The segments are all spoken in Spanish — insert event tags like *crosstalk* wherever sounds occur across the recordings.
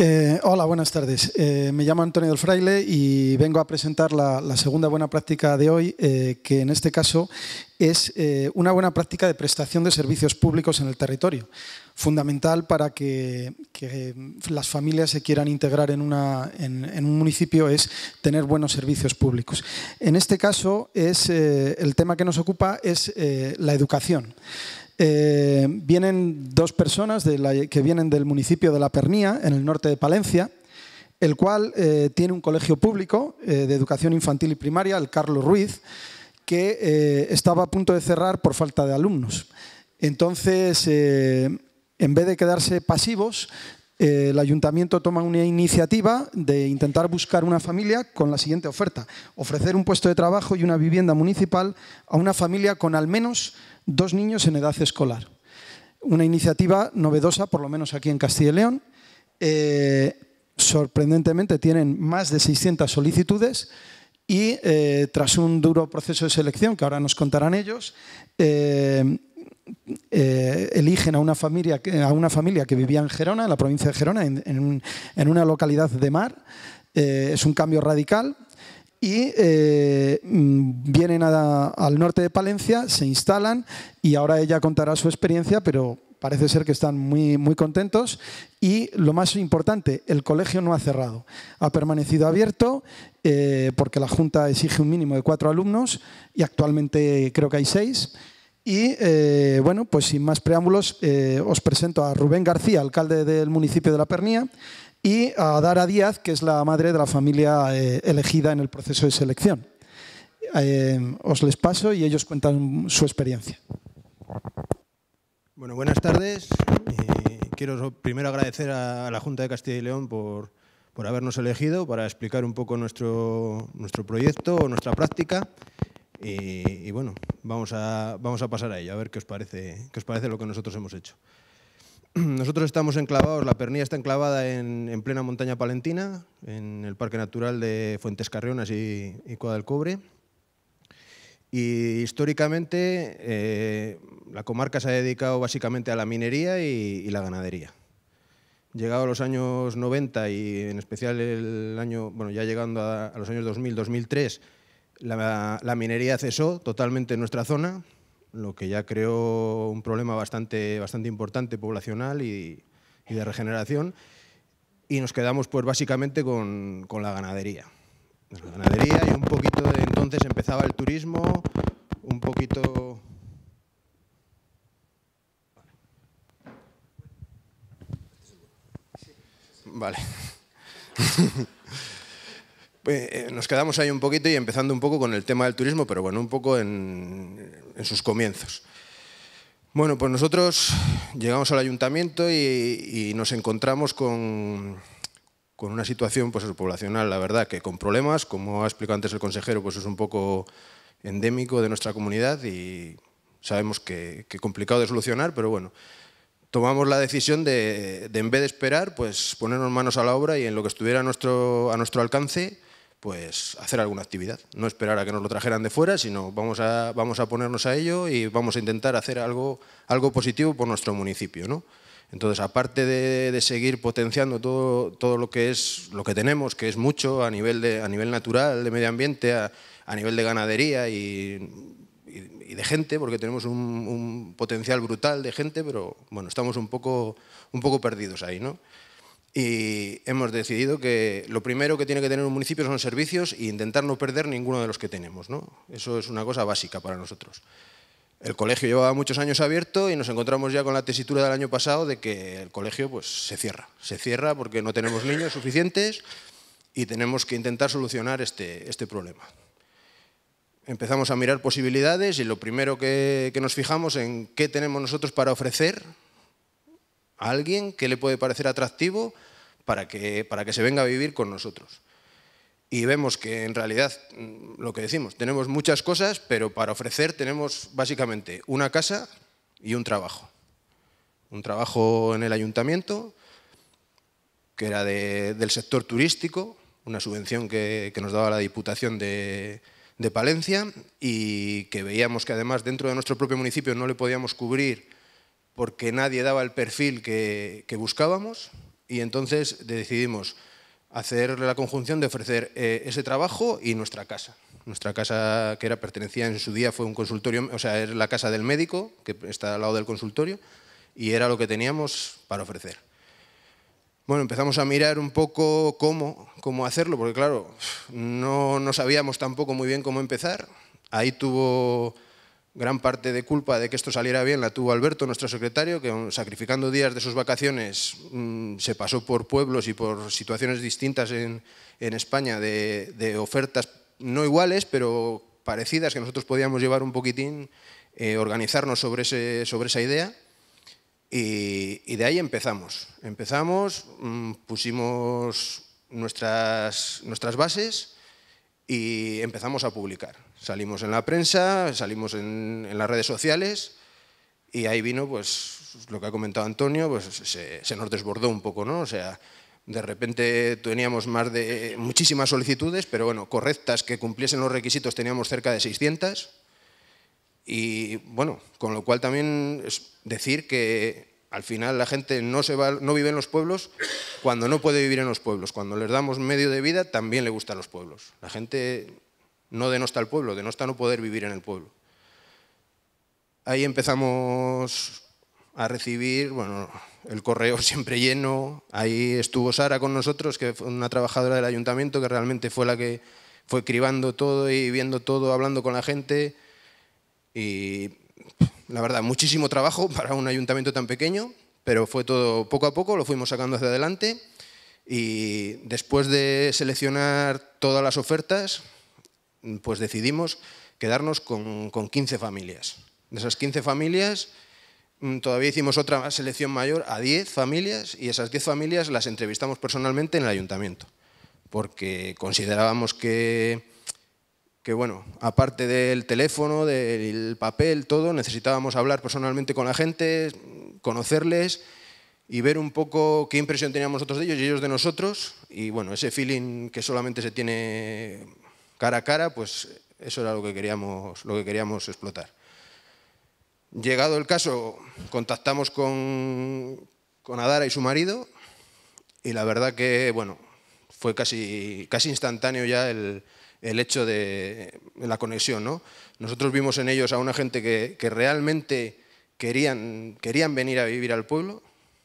Eh, hola, buenas tardes. Eh, me llamo Antonio del Fraile y vengo a presentar la, segunda buena práctica de hoy, eh, que en este caso es una buena práctica de prestación de servicios públicos en el territorio, fundamental para que, las familias se quieran integrar en, en, un municipio es tener buenos servicios públicos. En este caso, es, el tema que nos ocupa es la educación. Eh, vienen dos personas que vienen del municipio de La Pernía, en el norte de Palencia, el cual eh, tiene un colegio público eh, de educación infantil y primaria, el Carlos Ruiz, que estaba a punto de cerrar por falta de alumnos. Entonces, en vez de quedarse pasivos, eh, el ayuntamiento toma una iniciativa de intentar buscar una familia con la siguiente oferta. Ofrecer un puesto de trabajo y una vivienda municipal a una familia con al menos dos niños en edad escolar. Una iniciativa novedosa, por lo menos aquí en Castilla y León. Eh, sorprendentemente tienen más de 600 solicitudes y eh, tras un duro proceso de selección, que ahora nos contarán ellos, eh, eligen a una, familia, a una familia que vivía en Gerona, en la provincia de Gerona, en, una localidad de mar. Eh, es un cambio radical y eh, mm, vienen al norte de Palencia, se instalan y ahora ella contará su experiencia, pero parece ser que están muy, muy contentos. Y lo más importante, el colegio no ha cerrado. Ha permanecido abierto porque la Junta exige un mínimo de cuatro alumnos y actualmente creo que hay seis. Y eh, bueno, pues sin más preámbulos, eh, os presento a Rubén García, alcalde del municipio de La Pernía, y a Dara Díaz, que es la madre de la familia eh, elegida en el proceso de selección. os les paso y ellos cuentan su experiencia. Bueno, buenas tardes. quiero primero agradecer a la Junta de Castilla y León por, habernos elegido para explicar un poco nuestro, nuestro proyecto o nuestra práctica eh, y, bueno, vamos a, pasar a ello, a ver qué os, parece, qué os parece lo que nosotros hemos hecho. *clears throat* Nosotros estamos enclavados, la pernilla está enclavada en, plena montaña palentina, en el Parque Natural de Fuentes Carreonas y, y Cobre. Y históricamente eh, la comarca se ha dedicado básicamente a la minería y, la ganadería. Llegado a los años 90 y en especial el año, bueno, ya llegando a, a los años 2000-2003, la, minería cesó totalmente en nuestra zona, lo que ya creó un problema bastante, bastante importante poblacional y, de regeneración, y nos quedamos pues básicamente con, con, la ganadería. Pues la ganadería y un poquito de entonces empezaba el turismo, un poquito... Vale. *laughs* Pues, eh, nos quedamos ahí un poquito y empezando un poco con el tema del turismo, pero bueno, un poco en, sus comienzos. Bueno, pues nosotros llegamos al ayuntamiento y, nos encontramos con, una situación pues, poblacional, la verdad, que con problemas, como ha explicado antes el consejero, pues es un poco endémico de nuestra comunidad y sabemos que, complicado de solucionar, pero bueno, tomamos la decisión de, en vez de esperar, pues ponernos manos a la obra y en lo que estuviera nuestro, a nuestro alcance, pues hacer alguna actividad. No esperar a que nos lo trajeran de fuera, sino vamos a, vamos a ponernos a ello y vamos a intentar hacer algo, algo positivo por nuestro municipio. Entonces, aparte de, seguir potenciando todo, todo, lo que es lo que tenemos, que es mucho a nivel, de, a nivel natural, de medio ambiente, a, nivel de ganadería y, de gente, porque tenemos un, un, potencial brutal de gente, pero bueno, estamos un poco, un poco perdidos ahí. ¿no? y hemos decidido que lo primero que tiene que tener un municipio son servicios e intentar no perder ninguno de los que tenemos. Eso es una cosa básica para nosotros. El colegio llevaba muchos años abierto y nos encontramos ya con la tesitura del año pasado de que el colegio pues, se cierra. Se cierra porque no tenemos niños suficientes y tenemos que intentar solucionar este, este problema. Empezamos a mirar posibilidades y lo primero que, nos fijamos en qué tenemos nosotros para ofrecer a alguien, que le puede parecer atractivo para que, para que se venga a vivir con nosotros. Y vemos que en realidad, mm, lo que decimos, tenemos muchas cosas, pero para ofrecer tenemos básicamente una casa y un trabajo. Un trabajo en el ayuntamiento, que era del sector turístico, una subvención que, nos daba la Diputación de, Palencia y que veíamos que además dentro de nuestro propio municipio no le podíamos cubrir porque nadie daba el perfil que buscábamos y entonces decidimos hacer la conjunción de ofrecer eh, ese trabajo y nuestra casa. Nuestra casa que era pertenecía en su día fue un consultorio, o sea, es la casa del médico que está al lado del consultorio y era lo que teníamos para ofrecer. Bueno, empezamos a mirar un poco cómo, cómo hacerlo, porque claro, no, no sabíamos tampoco muy bien cómo empezar. Ahí tuvo gran parte de culpa de que esto saliera bien la tuvo Alberto, nuestro secretario, que sacrificando días de sus vacaciones mm, se pasó por pueblos y por situaciones distintas en, España de, ofertas no iguales, pero parecidas, que nosotros podíamos llevar un poquitín, eh, organizarnos sobre, esa idea. Y, de ahí empezamos. Empezamos, mm, pusimos nuestras bases y empezamos a publicar. Salimos en la prensa, salimos en, las redes sociales y ahí vino, pues, lo que ha comentado Antonio, pues se, nos desbordó un poco, ¿no? O sea, de repente teníamos más de muchísimas solicitudes, pero bueno, correctas que cumpliesen los requisitos teníamos cerca de 600. Y bueno, con lo cual también es decir que al final la gente no, se va, no vive en los pueblos cuando no puede vivir en los pueblos. Cuando les damos medio de vida, también le gustan los pueblos. La gente no denosta el pueblo, denosta no poder vivir en el pueblo. Ahí empezamos a recibir, bueno, el correo *laughs* siempre lleno, ahí estuvo Sara con nosotros, que fue una trabajadora del ayuntamiento que realmente fue la que fue cribando todo y viendo todo, hablando con la gente y la verdad, muchísimo trabajo *laughs* para un ayuntamiento tan pequeño, pero fue todo poco a poco, lo fuimos sacando hacia adelante y después de seleccionar todas las ofertas, pues decidimos quedarnos con, 15 familias. De esas 15 familias, mm, todavía hicimos otra selección mayor a 10 familias y esas 10 familias las entrevistamos personalmente en el ayuntamiento, porque considerábamos que, que bueno, aparte del teléfono, del papel, todo, necesitábamos hablar personalmente con la gente, conocerles y ver un poco qué impresión teníamos nosotros de ellos y ellos de nosotros. Y bueno, ese feeling que solamente se tiene cara a cara, pues eso era lo que queríamos, lo que queríamos explotar. Llegado el caso, contactamos con, Adara y su marido y la verdad que, bueno, fue casi, casi instantáneo ya el, hecho de, la conexión, ¿no? Nosotros vimos en ellos a una gente que, realmente querían, querían venir a vivir al pueblo,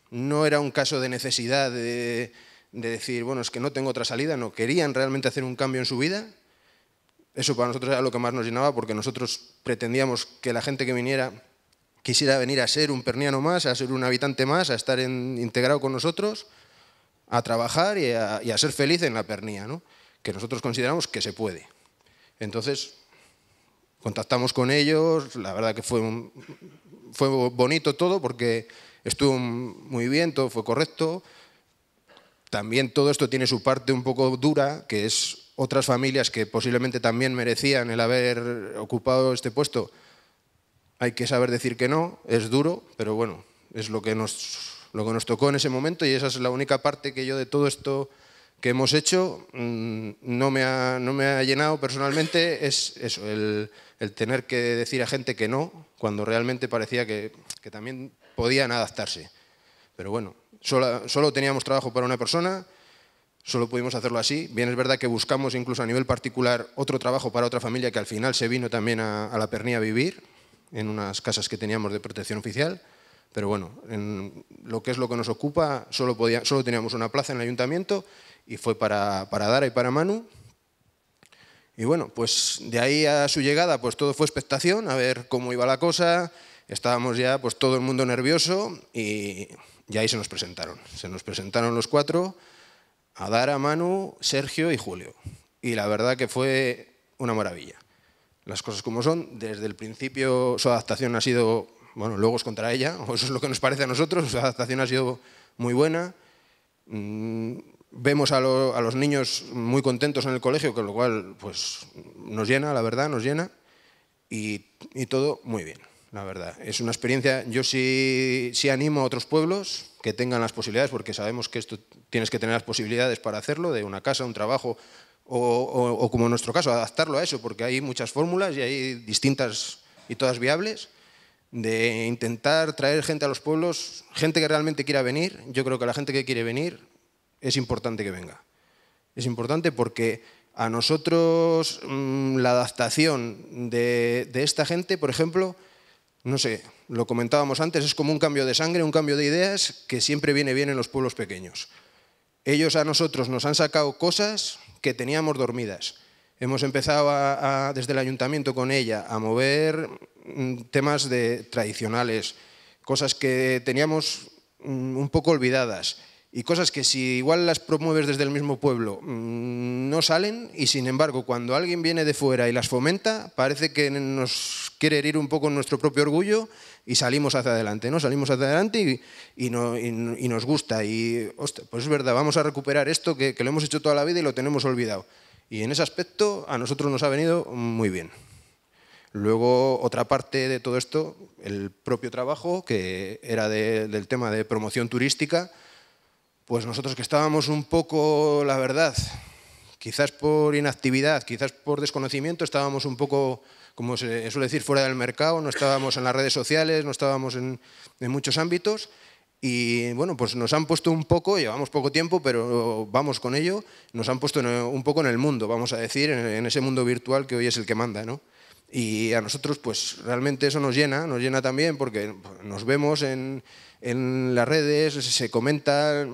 no era un caso de necesidad de, de decir, bueno, es que no tengo otra salida, no, querían realmente hacer un cambio en su vida eso para nosotros era lo que más nos llenaba porque nosotros pretendíamos que la gente que viniera quisiera venir a ser un perniano más, a ser un habitante más, a estar integrado con nosotros, a trabajar y a, ser feliz en la pernía, ¿no? que nosotros consideramos que se puede. Entonces, contactamos con ellos, la verdad que fue, fue bonito todo porque estuvo muy bien, todo fue correcto. También todo esto tiene su parte un poco dura, que es otras familias que posiblemente también merecían el haber ocupado este puesto, hay que saber decir que no, es duro, pero bueno, es lo que nos, lo que nos tocó en ese momento y esa es la única parte que yo de todo esto que hemos hecho mm, no me ha, no me ha llenado personalmente, es eso, el, el, tener que decir a gente que no, cuando realmente parecía que, que también podían adaptarse. Pero bueno, solo, solo teníamos trabajo para una persona Solo pudimos hacerlo así. Bien, es verdad que buscamos incluso a nivel particular otro trabajo para otra familia que al final se vino también a, la Pernía a vivir, en unas casas que teníamos de protección oficial. Pero bueno, en lo que es lo que nos ocupa, solo, teníamos una plaza en el ayuntamiento y fue para, para Dara y para Manu. Y bueno, pues de ahí a su llegada, pues todo fue expectación, a ver cómo iba la cosa. Estábamos ya, pues todo el mundo nervioso y, y ahí se nos presentaron. Se nos presentaron los cuatro a dar a Manu, Sergio y Julio. Y la verdad que fue una maravilla. Las cosas como son, desde el principio su adaptación ha sido, bueno, luego es contra ella, o *laughs* eso es lo que nos parece a nosotros, su adaptación ha sido muy buena. Mm, vemos a, los niños muy contentos en el colegio, con lo cual pues, nos llena, la verdad, nos llena, y todo muy bien la verdad. Es una experiencia, yo sí, animo a otros pueblos que tengan las posibilidades, porque sabemos que esto tienes que tener las posibilidades para hacerlo, de una casa, un trabajo, o, como en nuestro caso, adaptarlo a eso, porque hay muchas fórmulas y hay distintas y todas viables, de intentar traer gente a los pueblos, gente que realmente quiera venir. Yo creo que la gente que quiere venir es importante que venga. Es importante porque a nosotros mm, la adaptación de, de esta gente, por ejemplo, no sé, lo comentábamos antes, es como un cambio de sangre, un cambio de ideas que siempre viene bien en los pueblos pequeños. Ellos a nosotros nos han sacado cosas que teníamos dormidas. Hemos empezado desde el ayuntamiento con ella a mover mm, temas de, tradicionales, cosas que teníamos mm, un poco olvidadas y cosas que si igual las promueves desde el mismo pueblo mm, no salen y sin embargo cuando alguien viene de fuera y las fomenta parece que nos quiere herir un poco nuestro propio orgullo y salimos hacia adelante, ¿no? Salimos hacia adelante y, y, nos gusta y hostia, pues es verdad, vamos a recuperar esto que, lo hemos hecho toda la vida y lo tenemos olvidado. Y en ese aspecto a nosotros nos ha venido muy bien. Luego, otra parte de todo esto, el propio trabajo, que era del tema de promoción turística, pues nosotros que estábamos un poco, la verdad, quizás por inactividad, quizás por desconocimiento, estábamos un poco, como se suele decir, fuera del mercado, no estábamos en las redes sociales, no estábamos en, muchos ámbitos. Y bueno, pues nos han puesto un poco, llevamos poco tiempo, pero vamos con ello, nos han puesto un poco en el mundo, vamos a decir, en ese mundo virtual que hoy es el que manda, ¿no? Y a nosotros, pues realmente eso nos llena, nos llena también porque nos vemos en, en las redes, se comenta,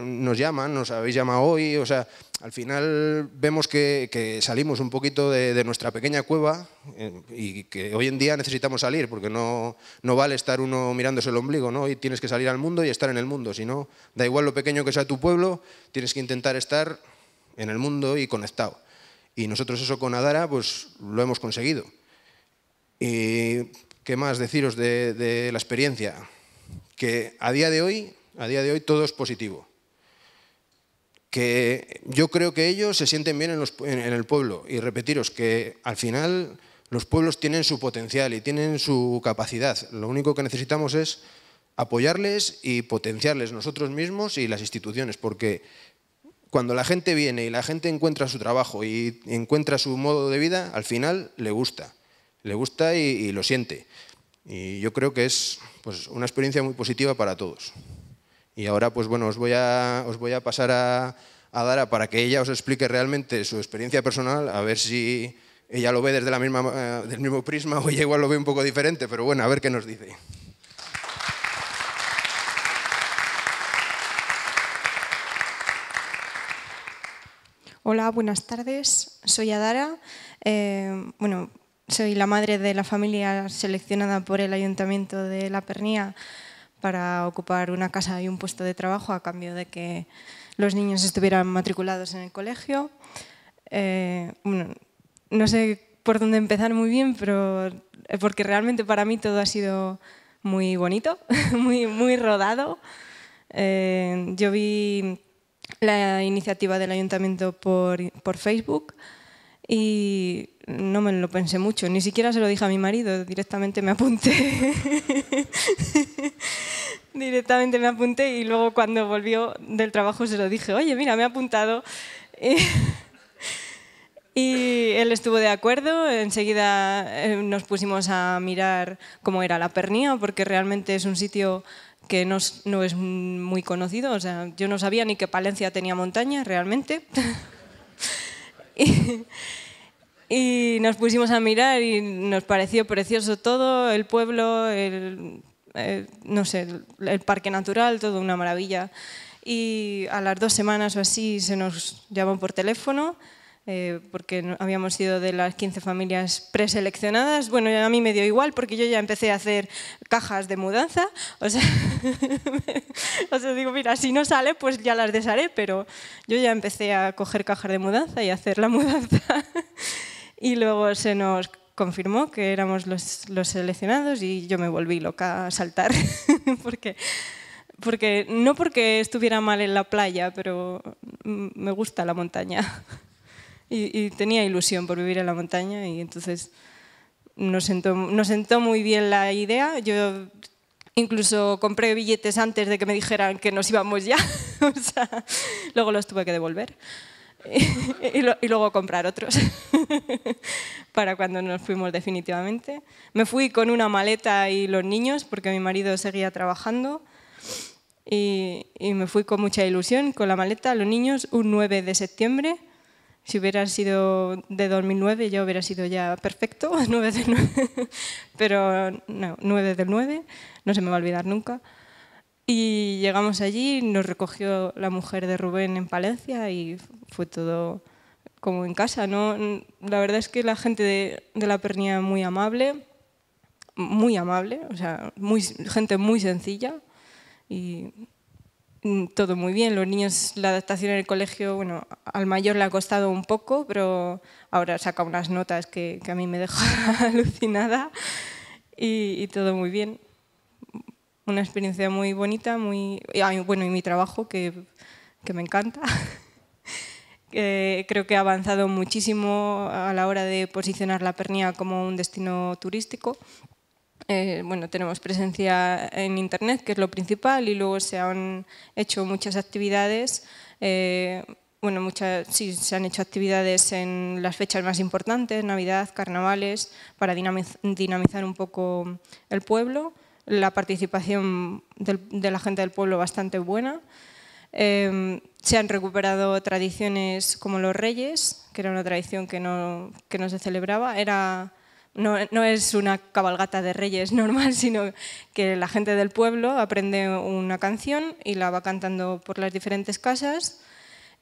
nos llaman, nos habéis llamado hoy, o sea, al final vemos que, salimos un poquito de, nuestra pequeña cueva eh, y que hoy en día necesitamos salir, porque no, vale estar uno mirándose el ombligo, ¿no? Y tienes que salir al mundo y estar en el mundo, si no, da igual lo pequeño que sea tu pueblo, tienes que intentar estar en el mundo y conectado. Y nosotros eso con Adara, pues lo hemos conseguido. ¿Y qué más deciros de la experiencia? que a día de hoy, a día de hoy todo es positivo. Que yo creo que ellos se sienten bien en, el pueblo y repetiros que al final los pueblos tienen su potencial y tienen su capacidad. Lo único que necesitamos es apoyarles y potenciarles nosotros mismos y las instituciones, porque cuando la gente viene y la gente encuentra su trabajo y encuentra su modo de vida, al final le gusta, le gusta y lo siente. Y yo creo que es pues, una experiencia muy positiva para todos. Y ahora, pues bueno, os voy a, os voy a pasar a, a Dara para que ella os explique realmente su experiencia personal, a ver si ella lo ve desde la misma, eh, del mismo prisma o ella igual lo ve un poco diferente, pero bueno, a ver qué nos dice. Hola, buenas tardes. Soy Adara. Eh, bueno, soy la madre de la familia seleccionada por el Ayuntamiento de La Pernía para ocupar una casa y un puesto de trabajo a cambio de que los niños estuvieran matriculados en el colegio. Eh, bueno, no sé por dónde empezar muy bien, pero eh, porque realmente para mí todo ha sido muy bonito, *laughs* muy, muy rodado. Eh, yo vi la iniciativa del ayuntamiento por, por Facebook y no me lo pensé mucho, ni siquiera se lo dije a mi marido, directamente me apunté. *laughs* directamente me apunté y luego cuando volvió del trabajo se lo dije, oye, mira, me he apuntado. *laughs* Y él estuvo de acuerdo, enseguida eh, nos pusimos a mirar cómo era la pernía, porque realmente es un sitio que no, no es muy conocido, o sea, yo no sabía ni que Palencia tenía montaña realmente. *laughs* *laughs* Y, nos pusimos a mirar y nos pareció precioso todo, el pueblo, el, eh, no el parque natural, todo una maravilla. Y a las dos semanas o así se nos llamó por teléfono eh, porque habíamos sido de las 15 familias preseleccionadas. Bueno, a mí me dio igual porque yo ya empecé a hacer cajas de mudanza. *laughs* O sea, digo, mira, si no sale, pues ya las desharé, pero yo ya empecé a coger cajas de mudanza y a hacer la *laughs* mudanza. y luego se nos confirmó que éramos los, los, seleccionados y yo me volví loca a saltar, *laughs* porque, porque no porque estuviera mal en la playa, pero me gusta la montaña y, tenía ilusión por vivir en la montaña y entonces nos sentó, muy bien la idea. Yo incluso compré billetes antes de que me dijeran que nos íbamos ya, *laughs* luego los tuve que devolver. *laughs* y, luego comprar otros *laughs* para cuando nos fuimos definitivamente. Me fui con una maleta y los niños porque mi marido seguía trabajando y, y me fui con mucha ilusión, con la maleta, los niños, un 9 de septiembre si hubiera sido de 2009 ya hubiera sido ya perfecto, 9 del 9, pero no, 9 del 9, no se me va a olvidar nunca. Y llegamos allí, nos recogió la mujer de Rubén en Palencia y fue todo como en casa. ¿no? La verdad es que la gente de, la Pernia muy amable, muy amable, o sea, muy, gente muy sencilla y Mm, todo muy bien. Los niños, la adaptación en el colegio, bueno, al mayor le ha costado un poco, pero ahora saca unas notas que, a mí me dejó *laughs* alucinada y, todo muy bien. Una experiencia muy bonita, muy bueno, y mi trabajo que, me encanta. *laughs* creo que ha avanzado muchísimo a la hora de posicionar la pernía como un destino turístico. Eh, bueno, tenemos presencia en Internet, que es lo principal, y luego se han hecho muchas actividades. Eh, bueno, muchas, sí, se han hecho actividades en las fechas más importantes, Navidad, carnavales, para dinamizar un poco el pueblo. La participación de la gente del pueblo bastante buena. Em, se han recuperado tradiciones como los reyes, que era una tradición que no, que no se celebraba. Era no, es una cabalgata de reyes *laughs* normal, sino que la gente del pueblo aprende una canción y la va cantando por las diferentes casas.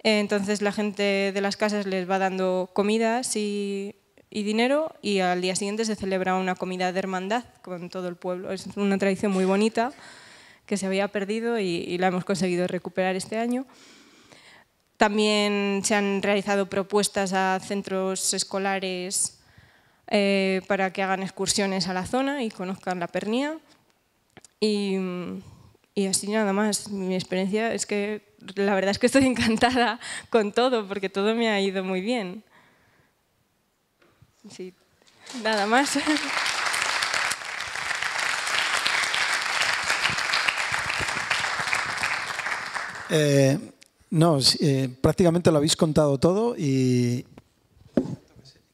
Entonces la gente de las casas les va dando comidas y, dinero y al día siguiente se celebra una comida de hermandad con todo el pueblo. Es una tradición muy bonita que se había perdido y la hemos conseguido recuperar este año. También se han realizado propuestas a centros escolares eh, para que hagan excursiones a la zona y conozcan la pernía. Y, así nada más, mi experiencia es que la verdad es que estoy *laughs* encantada con todo, porque todo me ha ido muy bien. Sí, nada más. *laughs* Eh, no, eh, prácticamente lo habéis contado todo y,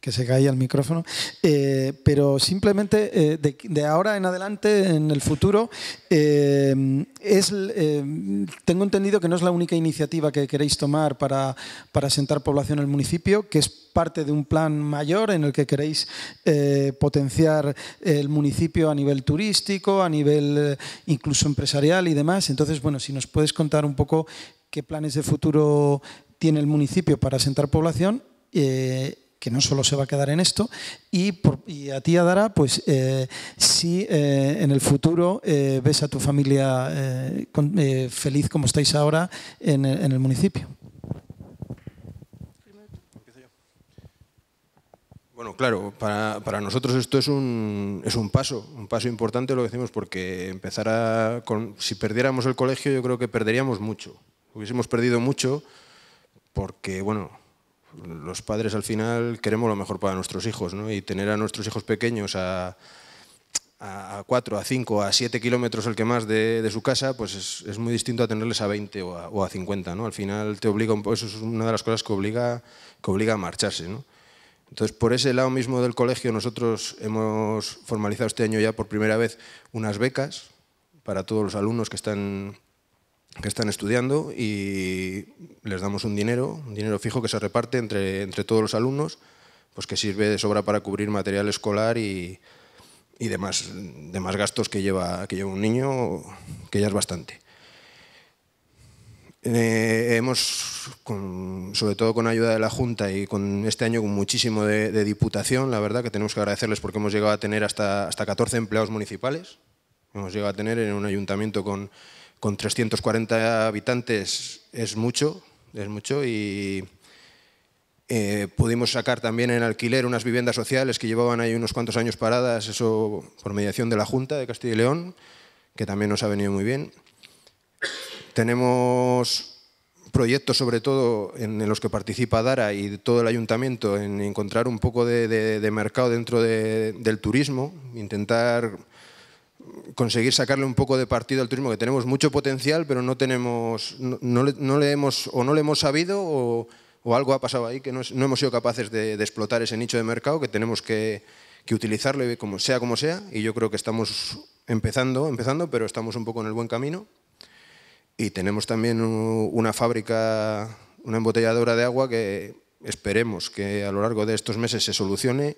que se caía el micrófono, eh, pero simplemente eh, de, ahora en adelante, en el futuro, eh, es, tengo entendido que no es la única iniciativa que queréis tomar para, para población en el municipio, que es parte de un plan mayor en el que queréis potenciar el municipio a nivel turístico, a nivel incluso empresarial y demás. Entonces, bueno, si nos puedes contar un poco qué planes de futuro tiene el municipio para asentar población que no solo se va a quedar en esto, y, a ti, Adara, pues eh, si eh, en el futuro eh, ves a tu familia feliz como estáis ahora en, el municipio. Bueno, claro, para, para, nosotros esto es un, es un paso, un paso importante lo decimos porque empezar a, si perdiéramos el colegio yo creo que perderíamos mucho, hubiésemos perdido mucho porque, bueno, los padres al final queremos lo mejor para nuestros hijos, ¿no? Y tener a nuestros hijos pequeños a, 4, a 5, a 7 kilómetros el que más de, su casa, pues es, muy distinto a tenerles a 20 o a, 50, ¿no? Al final te obliga, eso es una de las cosas que obliga, que obliga a marcharse, ¿no? Entonces, por ese lado mismo del colegio, nosotros hemos formalizado este año ya por primera vez unas becas para todos los alumnos que están que están estudiando y les damos un dinero, un dinero fijo que se reparte entre, entre todos los alumnos, pues que sirve de sobra para cubrir material escolar y, y demás, demás gastos que lleva, que lleva un niño, que ya es bastante. Eh, hemos, sobre todo con ayuda de la Junta y con este año con muchísimo de, de, diputación, la verdad que tenemos que agradecerles porque hemos llegado a tener hasta, hasta 14 empleados municipales. Hemos llegado a tener en un ayuntamiento con con 340 habitantes es mucho, es mucho y eh, pudimos sacar también en alquiler unas viviendas sociales que llevaban ahí unos cuantos años paradas, eso por mediación de la Junta de Castilla y León, que también nos ha venido muy bien. Tenemos proyectos sobre todo en los que participa Dara y todo el ayuntamiento en encontrar un poco de, mercado dentro del turismo, intentar conseguir sacarle un poco de partido al turismo, que tenemos mucho potencial, pero no tenemos, no, le, hemos o no le hemos sabido o, algo ha pasado ahí que no, hemos sido capaces de, explotar ese nicho de mercado que tenemos que, que utilizarlo como, sea como sea y yo creo que estamos empezando, empezando, pero estamos un poco en el buen camino y tenemos también una fábrica, una embotelladora de agua que esperemos que a lo largo de estos meses se solucione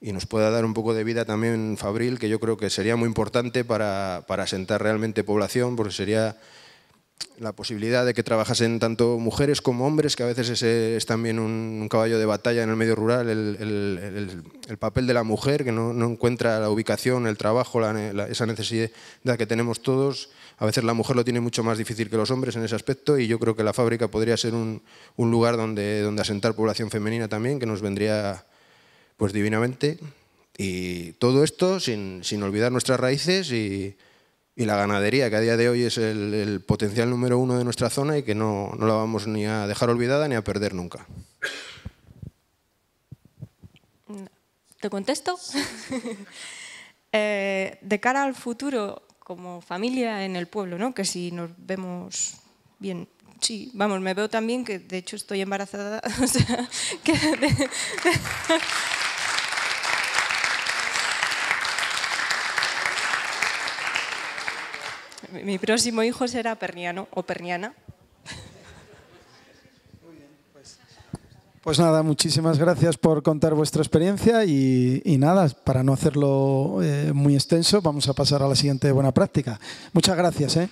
y nos pueda dar un poco de vida también Fabril, que yo creo que sería muy importante para, asentar realmente población, porque sería la posibilidad de que trabajasen tanto mujeres como hombres, que a veces es también un, caballo de batalla en el medio rural, el, papel de la mujer, que no, encuentra la ubicación, el trabajo, esa necesidad que tenemos todos. A veces la mujer lo tiene mucho más difícil que los hombres en ese aspecto y yo creo que la fábrica podría ser un, lugar donde, donde asentar población femenina también, que nos vendría pues divinamente. Y todo esto sin, olvidar nuestras raíces y, la ganadería, que a día de hoy es el, potencial número uno de nuestra zona y que no, no, la vamos ni a dejar olvidada ni a perder nunca. ¿Te contesto? *laughs* Eh, de cara al futuro, como familia en el pueblo, ¿no? que si nos vemos bien sí, vamos, me veo también que de hecho estoy embarazada, *laughs* mi próximo hijo será perniano o perniana. Muy bien, pues. nada, muchísimas gracias por contar vuestra experiencia y, nada, para no hacerlo eh, muy extenso, vamos a pasar a la siguiente buena práctica. Muchas gracias. ¿eh?